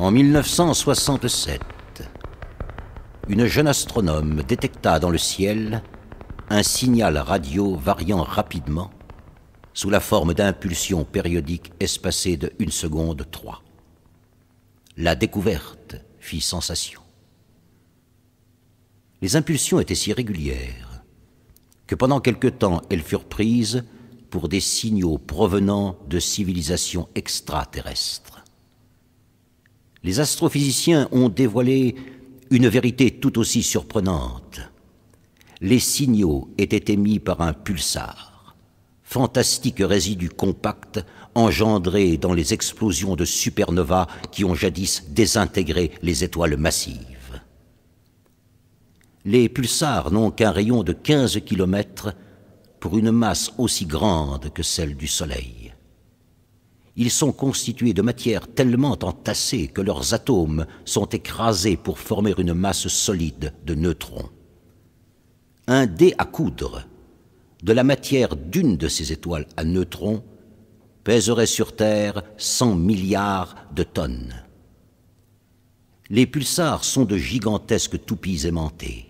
en 1967, une jeune astronome détecta dans le ciel un signal radio variant rapidement sous la forme d'impulsions périodiques espacées de 1 seconde 3. La découverte fit sensation. Les impulsions étaient si régulières que pendant quelque temps elles furent prises pour des signaux provenant de civilisations extraterrestres les astrophysiciens ont dévoilé une vérité tout aussi surprenante. Les signaux étaient émis par un pulsar, fantastique résidu compact engendré dans les explosions de supernovas qui ont jadis désintégré les étoiles massives. Les pulsars n'ont qu'un rayon de 15 km pour une masse aussi grande que celle du Soleil. Ils sont constitués de matières tellement entassées que leurs atomes sont écrasés pour former une masse solide de neutrons. Un dé à coudre de la matière d'une de ces étoiles à neutrons pèserait sur Terre 100 milliards de tonnes. Les pulsars sont de gigantesques toupies aimantées.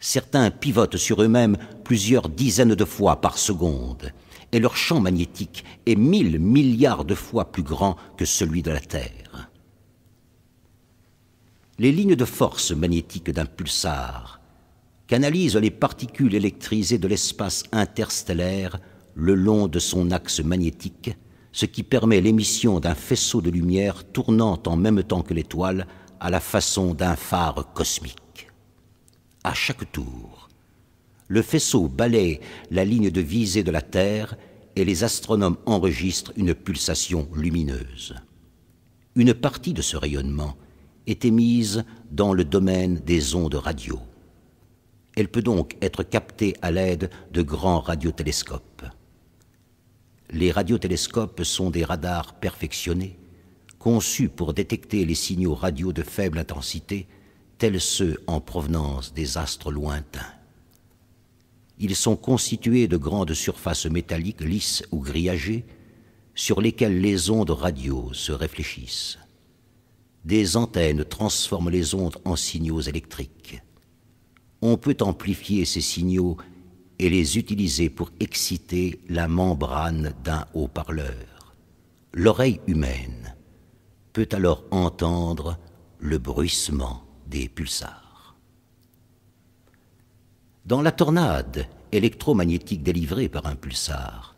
Certains pivotent sur eux-mêmes plusieurs dizaines de fois par seconde et leur champ magnétique est mille milliards de fois plus grand que celui de la Terre. Les lignes de force magnétique d'un pulsar canalisent les particules électrisées de l'espace interstellaire le long de son axe magnétique, ce qui permet l'émission d'un faisceau de lumière tournant en même temps que l'étoile à la façon d'un phare cosmique. À chaque tour, le faisceau balaye la ligne de visée de la Terre et les astronomes enregistrent une pulsation lumineuse. Une partie de ce rayonnement est émise dans le domaine des ondes radio. Elle peut donc être captée à l'aide de grands radiotélescopes. Les radiotélescopes sont des radars perfectionnés, conçus pour détecter les signaux radio de faible intensité, tels ceux en provenance des astres lointains. Ils sont constitués de grandes surfaces métalliques lisses ou grillagées sur lesquelles les ondes radio se réfléchissent. Des antennes transforment les ondes en signaux électriques. On peut amplifier ces signaux et les utiliser pour exciter la membrane d'un haut-parleur. L'oreille humaine peut alors entendre le bruissement des pulsars dans la tornade électromagnétique délivrée par un pulsar.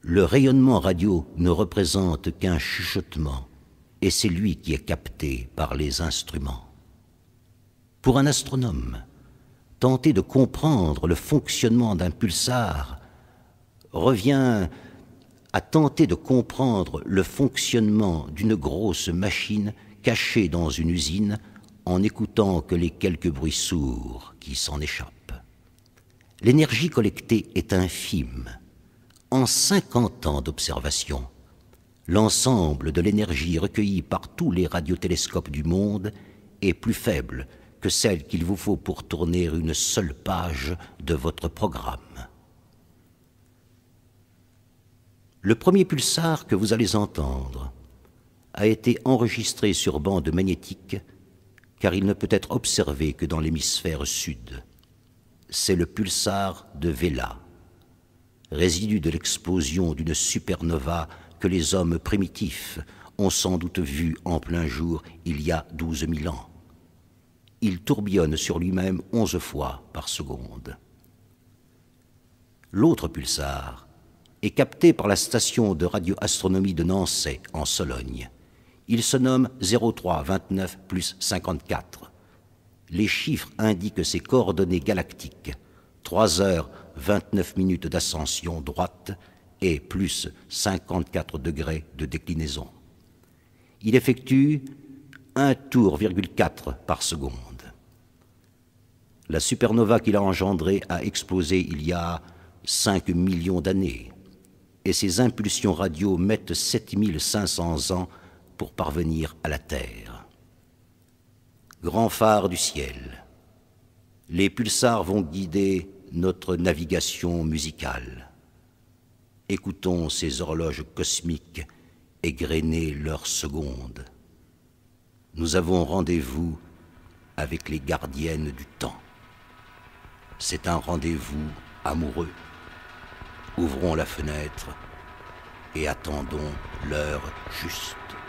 Le rayonnement radio ne représente qu'un chuchotement, et c'est lui qui est capté par les instruments. Pour un astronome, tenter de comprendre le fonctionnement d'un pulsar revient à tenter de comprendre le fonctionnement d'une grosse machine cachée dans une usine en n'écoutant que les quelques bruits sourds qui s'en échappent. L'énergie collectée est infime. En 50 ans d'observation, l'ensemble de l'énergie recueillie par tous les radiotélescopes du monde est plus faible que celle qu'il vous faut pour tourner une seule page de votre programme. Le premier pulsar que vous allez entendre a été enregistré sur bande magnétique car il ne peut être observé que dans l'hémisphère sud c'est le pulsar de Vela, résidu de l'explosion d'une supernova que les hommes primitifs ont sans doute vu en plein jour il y a 12 000 ans. Il tourbillonne sur lui-même 11 fois par seconde. L'autre pulsar est capté par la station de radioastronomie de Nancy en Sologne. Il se nomme 0329 plus 54 les chiffres indiquent ses coordonnées galactiques. 3 heures 29 minutes d'ascension droite et plus 54 degrés de déclinaison. Il effectue 1 tour,4 par seconde. La supernova qu'il a engendrée a explosé il y a 5 millions d'années et ses impulsions radio mettent 7500 ans pour parvenir à la Terre grand phare du ciel. Les pulsars vont guider notre navigation musicale. Écoutons ces horloges cosmiques et égrener leurs secondes. Nous avons rendez-vous avec les gardiennes du temps. C'est un rendez-vous amoureux. Ouvrons la fenêtre et attendons l'heure juste.